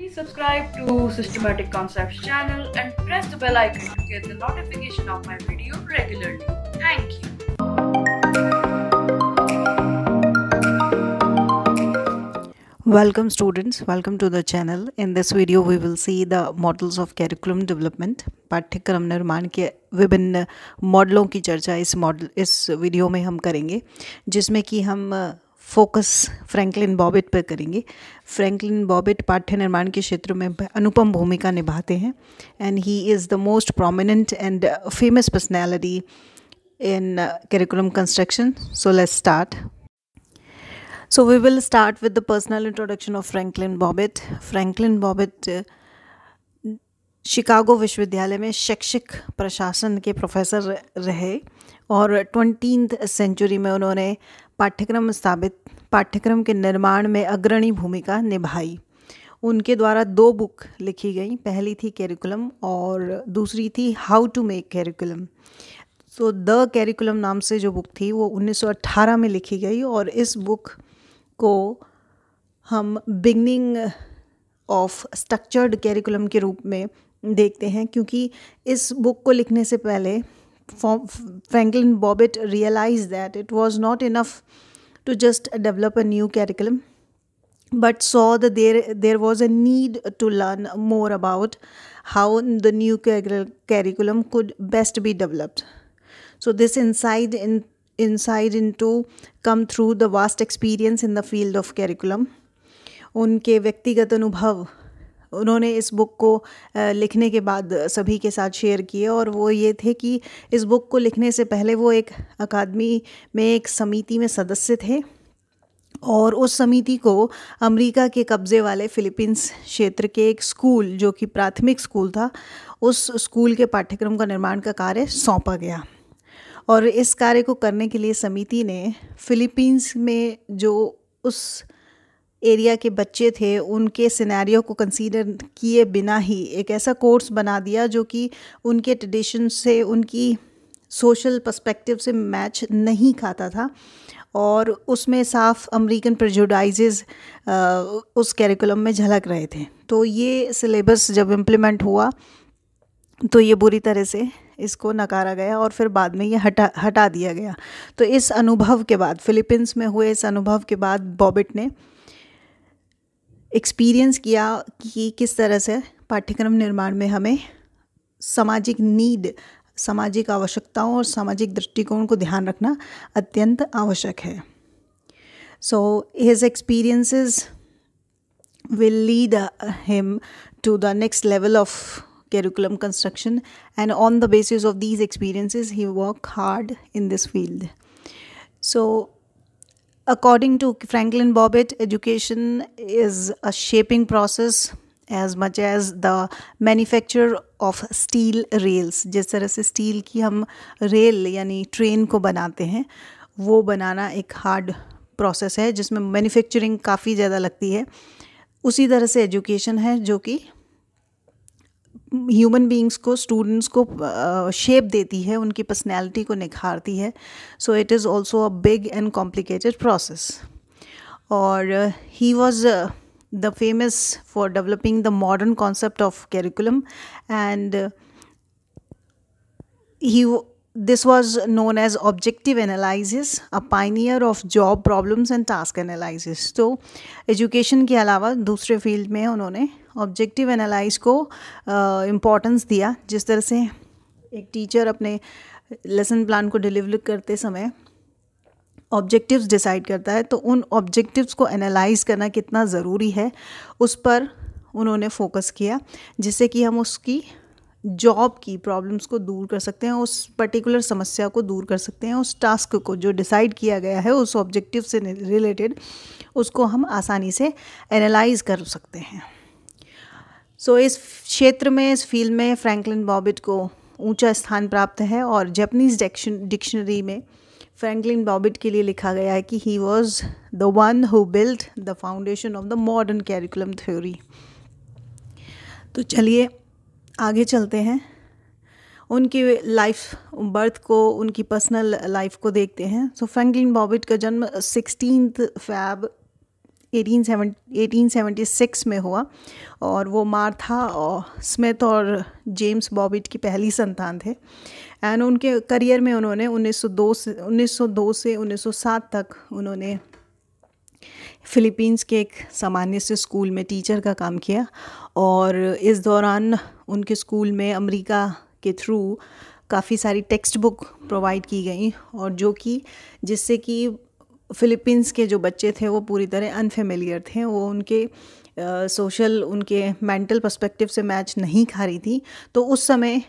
Please subscribe to Systematic Concepts channel and press the bell icon to get the notification of my video regularly. Thank you. Welcome students, welcome to the channel. In this video we will see the models of curriculum development. पाठ्यक्रम निर्माण के विभिन्न मॉडलों की चर्चा इस model इस video में हम करेंगे जिसमें कि हम फोकस फ्रैंकलिन बॉबिट पर करेंगे फ्रैंकलिन बॉबिट पाठ्य निर्माण के क्षेत्र में अनुपम भूमिका निभाते हैं and he is the most prominent and famous personality in curriculum construction so let start so we will start with the personal introduction of Franklin Bobbitt Franklin Bobbitt Chicago विश्वविद्यालय में शैक्षिक प्रशासन के प्रोफेसर रहे और ट्वेंटीन सेंचुरी में उन्होंने पाठ्यक्रम स्थापित पाठ्यक्रम के निर्माण में अग्रणी भूमिका निभाई उनके द्वारा दो बुक लिखी गई पहली थी कैरिकुलम और दूसरी थी how to make curriculum so the curriculum नाम से जो बुक थी वो 1918 में लिखी गई और इस बुक को हम बिगनिंग ऑफ स्ट्रक्चर्ड कैरिकुलम के रूप में देखते हैं क्योंकि इस बुक को लिखने से पहले Franklin Bobbitt realized that it was not enough to just develop a new curriculum, but saw that there, there was a need to learn more about how the new curriculum could best be developed. So this insight in insight into come through the vast experience in the field of curriculum उनके व्यक्तिगत अनुभव उन्होंने इस book को लिखने के बाद सभी के साथ शेयर किए और वो ये थे कि इस बुक को लिखने से पहले वो एक अकादमी में एक समिति में सदस्य थे और उस समिति को अमेरिका के कब्ज़े वाले फिलीपींस क्षेत्र के एक स्कूल जो कि प्राथमिक स्कूल था उस स्कूल के पाठ्यक्रम का निर्माण का कार्य सौंपा गया और इस कार्य को करने के लिए समिति ने फिलीपींस में जो उस एरिया के बच्चे थे उनके सिनेरियो को कंसीडर किए बिना ही एक ऐसा कोर्स बना दिया जो कि उनके ट्रेडिशन से उनकी सोशल पर्सपेक्टिव से मैच नहीं खाता था और उसमें साफ अमेरिकन प्रजोडाइज उस कैरिकुलम में झलक रहे थे तो ये सिलेबस जब इम्प्लीमेंट हुआ तो ये बुरी तरह से इसको नकारा गया और फिर बाद में ये हटा हटा दिया गया तो इस अनुभव के बाद फिलीपींस में हुए इस अनुभव के बाद बॉबिट ने एक्सपीरियंस किया कि किस तरह से पाठ्यक्रम निर्माण में हमें सामाजिक नीड सामाजिक आवश्यकताओं और सामाजिक दृष्टिकोण को ध्यान रखना अत्यंत आवश्यक है so his experiences will lead him to the next level of curriculum construction and on the basis of these experiences he work hard in this field so According to Franklin Bobbitt, education is a shaping process as much as the manufacture of steel rails जिस तरह से steel की हम rail यानी train को बनाते हैं वो बनाना एक हार्ड प्रोसेस है जिसमें मैन्युफैक्चरिंग काफ़ी ज़्यादा लगती है उसी तरह से एजुकेशन है जो कि ह्यूमन बींग्स को स्टूडेंट्स को शेप uh, देती है उनकी पर्सनैलिटी को निखारती है so it is also a big and complicated process और he was the famous for developing the modern concept of curriculum and he This was known as objective analysis, a pioneer of job problems and task analysis. तो education के अलावा दूसरे field में उन्होंने objective analyze को importance uh, दिया जिस तरह से एक टीचर अपने लेसन प्लान को डिलीवर करते समय ऑब्जेक्टिव्स डिसाइड करता है तो उन ऑब्जेक्टिव्स को एनालाइज करना कितना ज़रूरी है उस पर उन्होंने फोकस किया जिससे कि हम उसकी जॉब की प्रॉब्लम्स को दूर कर सकते हैं उस पर्टिकुलर समस्या को दूर कर सकते हैं उस टास्क को जो डिसाइड किया गया है उस ऑब्जेक्टिव से रिलेटेड उसको हम आसानी से एनालाइज कर सकते हैं सो so, इस क्षेत्र में इस फील्ड में फ्रैंकलिन बॉबिट को ऊंचा स्थान प्राप्त है और जैपनीज डिक्शनरी में फ्रैंकलिन बॉबिट के लिए लिखा गया है कि he was the one who build the foundation of the modern curriculum theory तो चलिए आगे चलते हैं उनकी लाइफ बर्थ को उनकी पर्सनल लाइफ को देखते हैं सो फ्रैंकलिन बॉबिट का जन्म सिक्सटीन फैब 1876 में हुआ और वो मार्था और स्मिथ और जेम्स बॉबिट की पहली संतान थे एंड उनके करियर में उन्होंने 1902 से 1902 से 1907 तक उन्होंने फ़िलीपींस के एक सामान्य से स्कूल में टीचर का काम किया और इस दौरान उनके स्कूल में अमेरिका के थ्रू काफ़ी सारी टेक्स्ट बुक प्रोवाइड की गई और जो कि जिससे कि फिलीपींस के जो बच्चे थे वो पूरी तरह अनफेमिलियर थे वो उनके सोशल उनके मेंटल पर्सपेक्टिव से मैच नहीं खा रही थी तो उस समय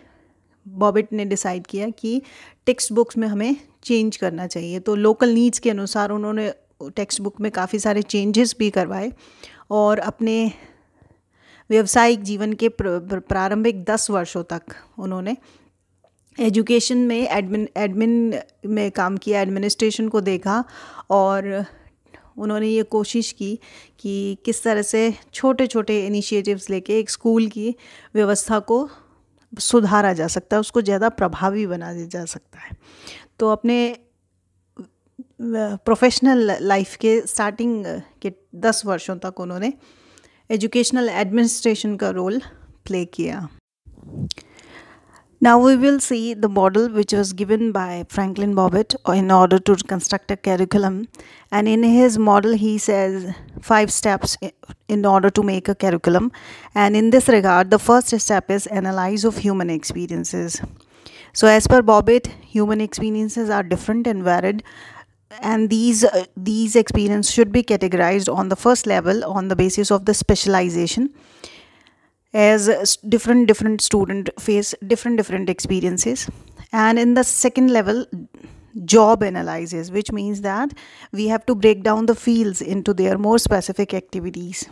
बॉबिट ने डिसाइड किया कि टेक्स्ट बुक्स में हमें चेंज करना चाहिए तो लोकल नीड्स के अनुसार उन्होंने टेक्स्ट बुक में काफ़ी सारे चेंजेस भी करवाए और अपने व्यवसायिक जीवन के प्रारंभिक दस वर्षों तक उन्होंने एजुकेशन में एडमिन एडमिन में काम किया एडमिनिस्ट्रेशन को देखा और उन्होंने ये कोशिश की कि किस तरह से छोटे छोटे इनिशिएटिव्स लेके एक स्कूल की व्यवस्था को सुधारा जा सकता है उसको ज़्यादा प्रभावी बना दिया जा सकता है तो अपने Uh, professional लाइफ के स्टार्टिंग के दस वर्षों तक उन्होंने एजुकेशनल एडमिनिस्ट्रेशन का role play Now we will see the model which was given by Franklin Bobbitt in order to construct a curriculum. And in his model, he says five steps in order to make a curriculum. And in this regard, the first step is analyze of human experiences. So as per Bobbitt, human experiences are different and varied and these uh, these experience should be categorized on the first level on the basis of the specialization as uh, different different student face different different experiences and in the second level job analysis which means that we have to break down the fields into their more specific activities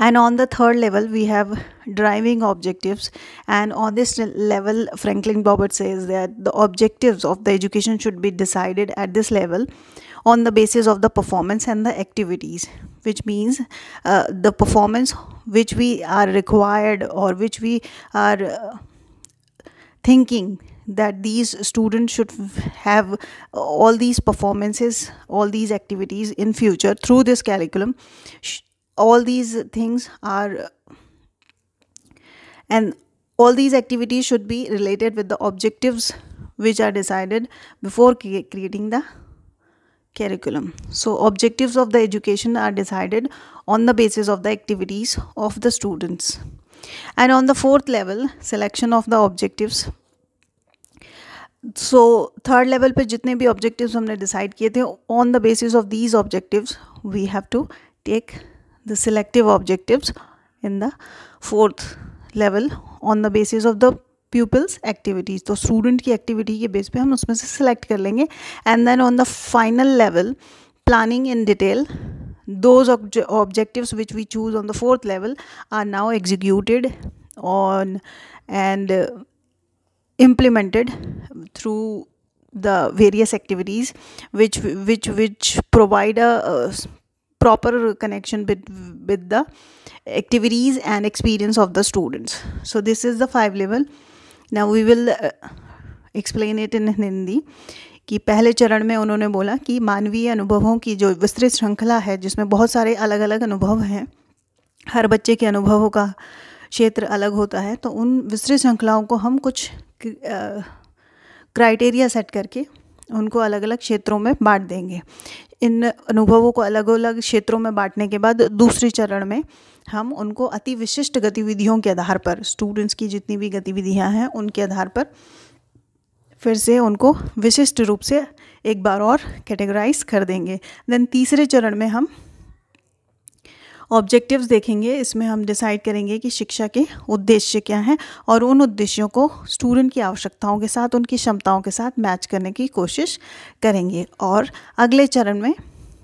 and on the third level we have driving objectives and on this level franklin Bobbert says that the objectives of the education should be decided at this level on the basis of the performance and the activities which means uh, the performance which we are required or which we are uh, thinking that these students should have all these performances all these activities in future through this curriculum all these things are and all these activities should be related with the objectives which are decided before creating the curriculum. So objectives of the education are decided on the basis of the activities of the students. And on the fourth level, selection of the objectives. So third level पे जितने भी objectives हमने decide किए थे on the basis of these objectives we have to take the selective objectives in the fourth level on the basis of the pupils activities So, student की activity के base पे हम उसमें से select कर लेंगे and then on the final level planning in detail those obje objectives which we choose on the fourth level are now executed on and uh, implemented through the various activities which which which provide a, a proper connection with, with the activities and experience of the students so this is the five level now we will uh, explain it in hindi कि पहले चरण में उन्होंने बोला कि मानवीय अनुभवों की जो विस्तृत श्रृंखला है जिसमें बहुत सारे अलग अलग अनुभव हैं हर बच्चे के अनुभवों का क्षेत्र अलग होता है तो उन विस्तृत श्रृंखलाओं को हम कुछ क्राइटेरिया सेट करके उनको अलग अलग क्षेत्रों में बांट देंगे इन अनुभवों को अलग अलग क्षेत्रों में बांटने के बाद दूसरे चरण में हम उनको अति विशिष्ट गतिविधियों के आधार पर स्टूडेंट्स की जितनी भी गतिविधियाँ हैं उनके आधार पर फिर से उनको विशिष्ट रूप से एक बार और कैटेगराइज कर देंगे देन तीसरे चरण में हम ऑब्जेक्टिव्स देखेंगे इसमें हम डिसाइड करेंगे कि शिक्षा के उद्देश्य क्या हैं और उन उद्देश्यों को स्टूडेंट की आवश्यकताओं के साथ उनकी क्षमताओं के साथ मैच करने की कोशिश करेंगे और अगले चरण में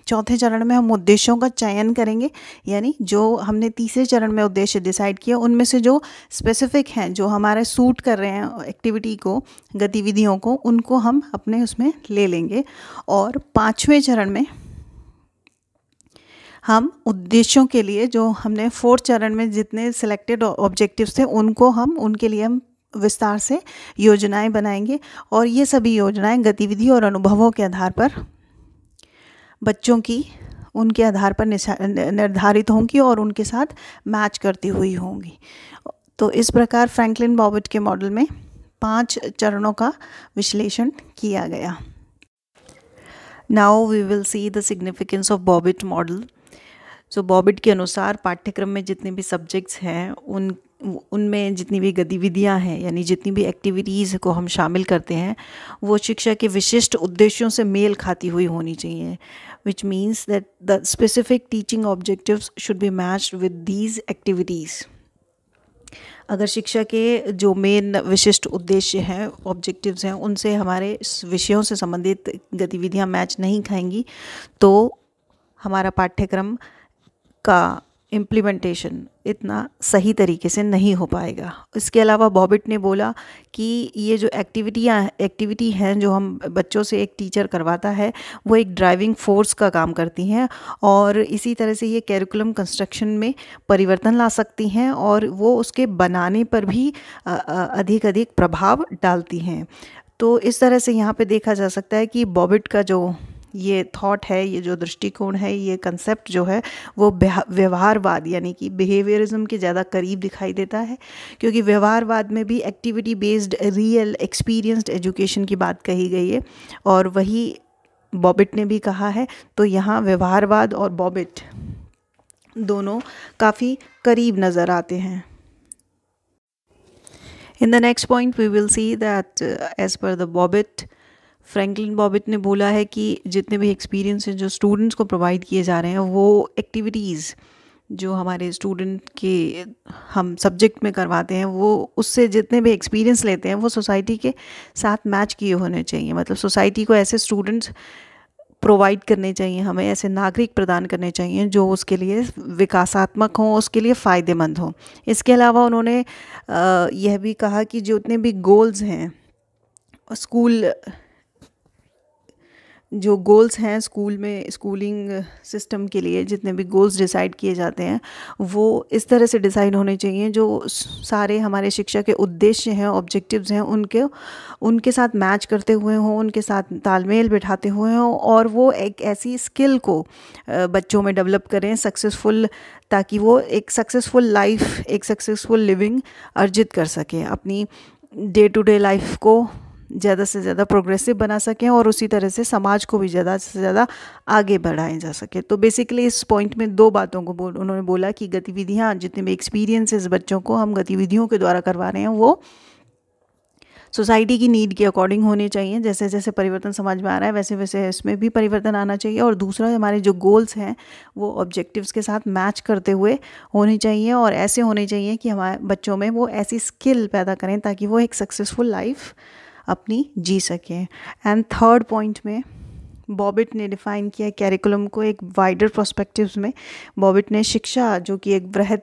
चौथे चरण में हम उद्देश्यों का चयन करेंगे यानी जो हमने तीसरे चरण में उद्देश्य डिसाइड किया उनमें से जो स्पेसिफिक हैं जो हमारे सूट कर रहे हैं एक्टिविटी को गतिविधियों को उनको हम अपने उसमें ले लेंगे और पाँचवें चरण में हम उद्देश्यों के लिए जो हमने फोर्थ चरण में जितने सिलेक्टेड ऑब्जेक्टिव्स थे उनको हम उनके लिए हम विस्तार से योजनाएं बनाएंगे और ये सभी योजनाएं गतिविधि और अनुभवों के आधार पर बच्चों की उनके आधार पर निर्धारित होंगी और उनके साथ मैच करती हुई होंगी तो इस प्रकार फ्रैंकलिन बॉबिट के मॉडल में पांच चरणों का विश्लेषण किया गया now we will see the significance of Bobbitt model so Bobbitt के अनुसार पाठ्यक्रम में जितने भी सब्जेक्ट्स हैं उन उनमें जितनी भी गतिविधियां हैं यानी जितनी भी एक्टिविटीज़ को हम शामिल करते हैं वो शिक्षा के विशिष्ट उद्देश्यों से मेल खाती हुई होनी चाहिए which means that the specific teaching objectives should be match with these activities अगर शिक्षा के जो मेन विशिष्ट उद्देश्य हैं ऑब्जेक्टिव्स हैं उनसे हमारे विषयों से संबंधित गतिविधियां मैच नहीं खाएंगी तो हमारा पाठ्यक्रम का इम्प्लीमेंटेशन इतना सही तरीके से नहीं हो पाएगा इसके अलावा बॉबिट ने बोला कि ये जो एक्टिविटियाँ एक्टिविटी हैं जो हम बच्चों से एक टीचर करवाता है वो एक ड्राइविंग फोर्स का काम करती हैं और इसी तरह से ये कैरिकुलम कंस्ट्रक्शन में परिवर्तन ला सकती हैं और वो उसके बनाने पर भी अधिक अधिक प्रभाव डालती हैं तो इस तरह से यहाँ पे देखा जा सकता है कि बॉबिट का जो ये थॉट है ये जो दृष्टिकोण है ये कंसेप्ट जो है वो व्यवहारवाद यानी कि बिहेवियरिज्म के ज़्यादा करीब दिखाई देता है क्योंकि व्यवहारवाद में भी activity based real experienced education की बात कही गई है और वही बॉबिट ने भी कहा है तो यहाँ व्यवहारवाद और बॉबिट दोनों काफ़ी करीब नज़र आते हैं in the next point we will see that as per the Bobbitt Franklin Bobbitt ने बोला है कि जितने भी एक्सपीरियंस हैं जो स्टूडेंट्स को प्रोवाइड किए जा रहे हैं वो एक्टिविटीज़ जो हमारे स्टूडेंट के हम सब्जेक्ट में करवाते हैं वो उससे जितने भी एक्सपीरियंस लेते हैं वो सोसाइटी के साथ मैच किए होने चाहिए मतलब सोसाइटी को ऐसे स्टूडेंट्स प्रोवाइड करने चाहिए हमें ऐसे नागरिक प्रदान करने चाहिए जो उसके लिए विकासात्मक हों उसके लिए फ़ायदेमंद हों इसके अलावा उन्होंने यह भी कहा कि जितने भी गोल्स हैं स्कूल जो गोल्स हैं स्कूल में स्कूलिंग सिस्टम के लिए जितने भी गोल्स डिसाइड किए जाते हैं वो इस तरह से डिसाइड होने चाहिए जो सारे हमारे शिक्षा के उद्देश्य हैं ऑब्जेक्टिव्स हैं उनके उनके साथ मैच करते हुए हों उनके साथ तालमेल बिठाते हुए हों और वो एक ऐसी स्किल को बच्चों में डेवलप करें सक्सेसफुल ताकि वो एक सक्सेसफुल लाइफ एक सक्सेसफुल लिविंग अर्जित कर सकें अपनी डे टू डे लाइफ को ज़्यादा से ज़्यादा प्रोग्रेसिव बना सकें और उसी तरह से समाज को भी ज़्यादा से ज़्यादा आगे बढ़ाया जा सके तो बेसिकली इस पॉइंट में दो बातों को बोल उन्होंने बोला कि गतिविधियाँ जितने भी एक्सपीरियंसेस बच्चों को हम गतिविधियों के द्वारा करवा रहे हैं वो सोसाइटी की नीड के अकॉर्डिंग होने चाहिए जैसे जैसे परिवर्तन समाज में आ रहा है वैसे वैसे इसमें भी परिवर्तन आना चाहिए और दूसरा हमारे जो गोल्स हैं वो ऑब्जेक्टिव्स के साथ मैच करते हुए होने चाहिए और ऐसे होने चाहिए कि हमारे बच्चों में वो ऐसी स्किल पैदा करें ताकि वो एक सक्सेसफुल लाइफ अपनी जी सकें एंड थर्ड पॉइंट में बॉबिट ने डिफ़ाइन किया कैरिकुलम को एक वाइडर प्रोस्पेक्टिव में बॉबिट ने शिक्षा जो कि एक बृहद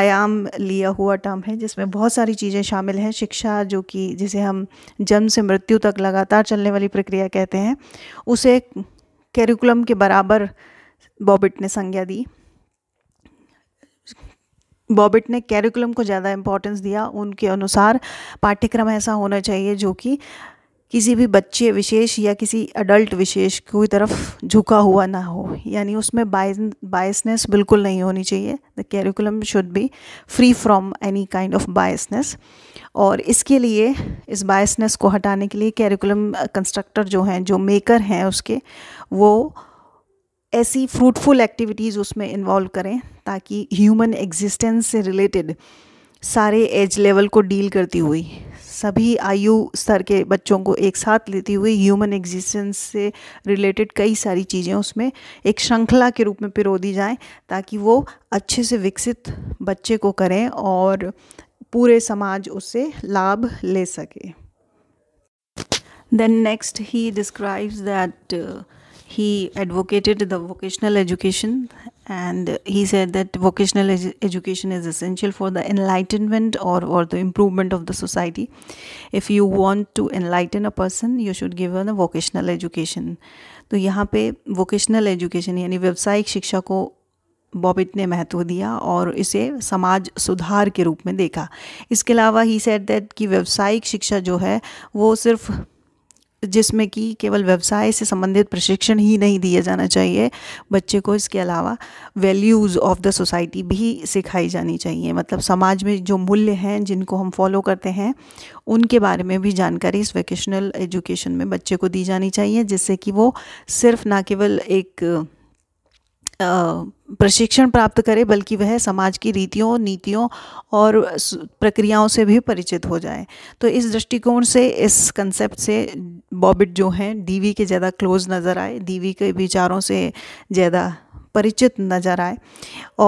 आयाम लिया हुआ टर्म है जिसमें बहुत सारी चीज़ें शामिल हैं शिक्षा जो कि जिसे हम जन्म से मृत्यु तक लगातार चलने वाली प्रक्रिया कहते हैं उसे कैरिकुलम के बराबर बॉबिट ने संज्ञा दी बॉबिट ने कैरिकुलम को ज़्यादा इम्पोर्टेंस दिया उनके अनुसार पाठ्यक्रम ऐसा होना चाहिए जो कि किसी भी बच्चे विशेष या किसी अडल्ट विशेष की तरफ झुका हुआ ना हो यानी उसमें बायसनेस बिल्कुल नहीं होनी चाहिए the curriculum should be free from any kind of biasness और इसके लिए इस बायसनेस को हटाने के लिए कैरिकुलम कंस्ट्रक्टर जो हैं जो मेकर हैं उसके वो ऐसी फ्रूटफुल एक्टिविटीज़ उसमें इन्वॉल्व करें ताकि ह्यूमन एग्जिस्टेंस से रिलेटेड सारे एज लेवल को डील करती हुई सभी आयु स्तर के बच्चों को एक साथ लेती हुई ह्यूमन एग्जिस्टेंस से रिलेटेड कई सारी चीज़ें उसमें एक श्रृंखला के रूप में पिरो दी जाएँ ताकि वो अच्छे से विकसित बच्चे को करें और पूरे समाज उससे लाभ ले सके then next he describes that he advocated the vocational education and he said that vocational edu education is essential for the enlightenment or, or the improvement of the society if you want to enlighten a person you should give him a vocational education तो यहाँ पे vocational education यानी व्यावसायिक शिक्षा को बॉबिट ने महत्व दिया और इसे समाज सुधार के रूप में देखा इसके अलावा ही सेट दैट कि व्यावसायिक शिक्षा जो है वो सिर्फ़ जिसमें कि केवल व्यवसाय से संबंधित प्रशिक्षण ही नहीं दिया जाना चाहिए बच्चे को इसके अलावा वैल्यूज़ ऑफ द सोसाइटी भी सिखाई जानी चाहिए मतलब समाज में जो मूल्य हैं जिनको हम फॉलो करते हैं उनके बारे में भी जानकारी इस वोकेशनल एजुकेशन में बच्चे को दी जानी चाहिए जिससे कि वो सिर्फ ना केवल एक प्रशिक्षण प्राप्त करे बल्कि वह समाज की रीतियों नीतियों और प्रक्रियाओं से भी परिचित हो जाए तो इस दृष्टिकोण से इस कंसेप्ट से बॉबिट जो हैं डीवी के ज़्यादा क्लोज नज़र आए डीवी के विचारों से ज़्यादा परिचित नज़र आए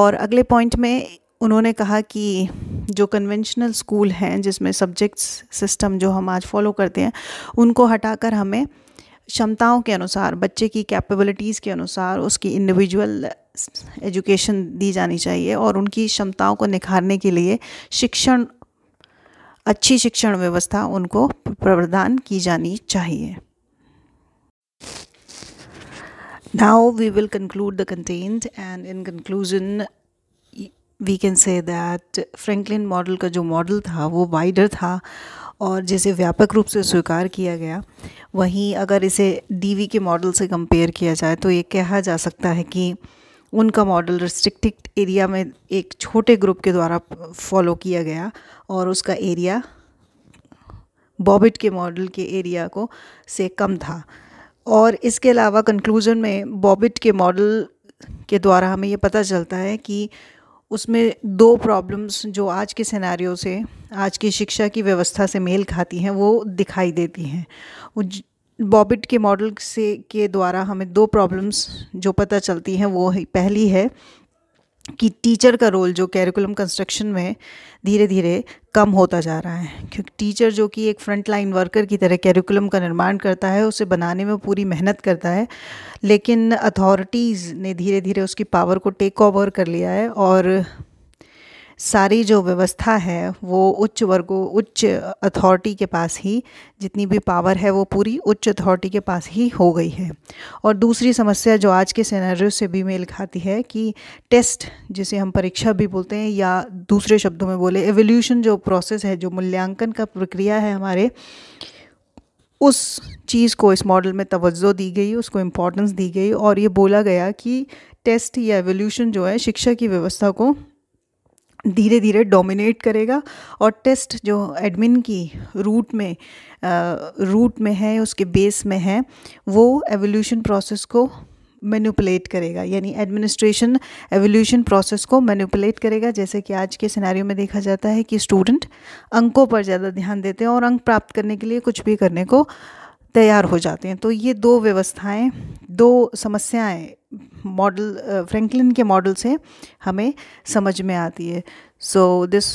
और अगले पॉइंट में उन्होंने कहा कि जो कन्वेंशनल स्कूल हैं जिसमें सब्जेक्ट्स सिस्टम जो हम आज फॉलो करते हैं उनको हटाकर हमें क्षमताओं के अनुसार बच्चे की कैपेबिलिटीज़ के अनुसार उसकी इंडिविजुअल एजुकेशन दी जानी चाहिए और उनकी क्षमताओं को निखारने के लिए शिक्षण अच्छी शिक्षण व्यवस्था उनको प्रदान की जानी चाहिए now we will conclude the content and in conclusion we can say that Franklin model का जो मॉडल था वो वाइडर था और जिसे व्यापक रूप से स्वीकार किया गया वहीं अगर इसे डीवी के मॉडल से कंपेयर किया जाए तो ये कहा जा सकता है कि उनका मॉडल रिस्ट्रिक्टेड एरिया में एक छोटे ग्रुप के द्वारा फॉलो किया गया और उसका एरिया बॉबिट के मॉडल के एरिया को से कम था और इसके अलावा कंक्लूजन में बॉबिट के मॉडल के द्वारा हमें ये पता चलता है कि उसमें दो प्रॉब्लम्स जो आज के सिनारियों से आज की शिक्षा की व्यवस्था से मेल खाती हैं वो दिखाई देती हैं बॉबिट के मॉडल से के द्वारा हमें दो प्रॉब्लम्स जो पता चलती हैं वो है, पहली है कि टीचर का रोल जो कैरिकुलम कंस्ट्रक्शन में धीरे धीरे कम होता जा रहा है क्योंकि टीचर जो कि एक फ्रंट लाइन वर्कर की तरह कैरिकुलम का निर्माण करता है उसे बनाने में पूरी मेहनत करता है लेकिन अथॉरिटीज़ ने धीरे धीरे उसकी पावर को टेक ओवर कर लिया है और सारी जो व्यवस्था है वो उच्च वर्गों उच्च अथॉरिटी के पास ही जितनी भी पावर है वो पूरी उच्च अथॉरिटी के पास ही हो गई है और दूसरी समस्या जो आज के सिनेरियो से भी मेल खाती है कि टेस्ट जिसे हम परीक्षा भी बोलते हैं या दूसरे शब्दों में बोले एवोल्यूशन जो प्रोसेस है जो मूल्यांकन का प्रक्रिया है हमारे उस चीज़ को इस मॉडल में तवज्जो दी गई उसको इम्पोर्टेंस दी गई और ये बोला गया कि टेस्ट या एवोल्यूशन जो है शिक्षा की व्यवस्था को धीरे धीरे डोमिनेट करेगा और टेस्ट जो एडमिन की रूट में रूट में है उसके बेस में है वो एवोल्यूशन प्रोसेस को मैनिपुलेट करेगा यानी एडमिनिस्ट्रेशन एवोल्यूशन प्रोसेस को मैनिपुलेट करेगा जैसे कि आज के सिनेरियो में देखा जाता है कि स्टूडेंट अंकों पर ज़्यादा ध्यान देते हैं और अंक प्राप्त करने के लिए कुछ भी करने को तैयार हो जाते हैं तो ये दो व्यवस्थाएं दो समस्याएं मॉडल फ्रैंकलिन के मॉडल से हमें समझ में आती है सो so, दिस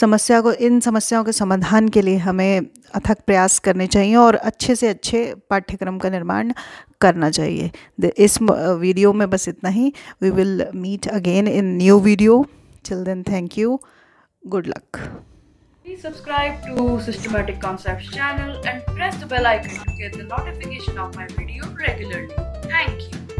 समस्या को इन समस्याओं के समाधान के लिए हमें अथक प्रयास करने चाहिए और अच्छे से अच्छे पाठ्यक्रम का निर्माण करना चाहिए इस वीडियो में बस इतना ही we will meet again in new video children thank you good luck Please subscribe to Systematic Concepts channel and press the bell icon to get the notification of my video regularly. Thank you.